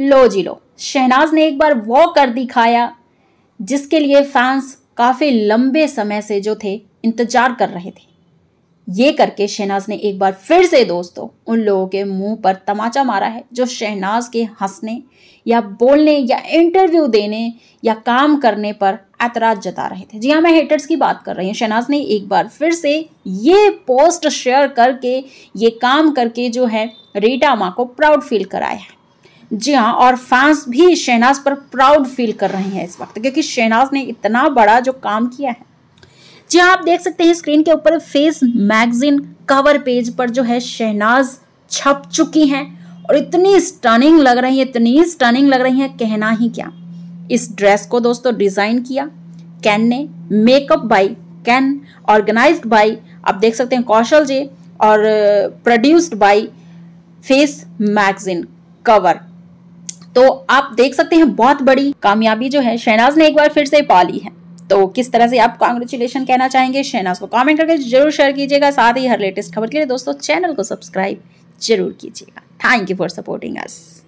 लो जी लो शहनाज ने एक बार वो कर दिखाया जिसके लिए फैंस काफ़ी लंबे समय से जो थे इंतजार कर रहे थे ये करके शहनाज ने एक बार फिर से दोस्तों उन लोगों के मुंह पर तमाचा मारा है जो शहनाज के हंसने या बोलने या इंटरव्यू देने या काम करने पर ऐतराज जता रहे थे जी हाँ मैं हेटर्स की बात कर रही हूँ शहनाज ने एक बार फिर से ये पोस्ट शेयर करके ये काम करके जो है रीटा माँ को प्राउड फील कराया है जी हाँ और फैंस भी शहनाज पर प्राउड फील कर रहे हैं इस वक्त क्योंकि शहनाज ने इतना बड़ा जो काम किया है जी हाँ आप देख सकते हैं स्क्रीन के ऊपर फेस मैगजीन कवर पेज पर जो है शहनाज छप चुकी हैं और इतनी स्टनिंग लग रही है इतनी स्टनिंग लग रही है कहना ही क्या इस ड्रेस को दोस्तों डिज़ाइन किया कैन ने मेकअप बाई कैन ऑर्गेनाइज्ड बाई आप देख सकते हैं कौशल जी और produced by face magazine cover तो आप देख सकते हैं बहुत बड़ी कामयाबी जो है शहनाज ने एक बार फिर से पा ली है तो किस तरह से आप कॉन्ग्रेचुलेशन कहना चाहेंगे शहनाज को कमेंट करके जरूर शेयर कीजिएगा साथ ही हर लेटेस्ट खबर के लिए दोस्तों चैनल को सब्सक्राइब जरूर कीजिएगा thank you for supporting us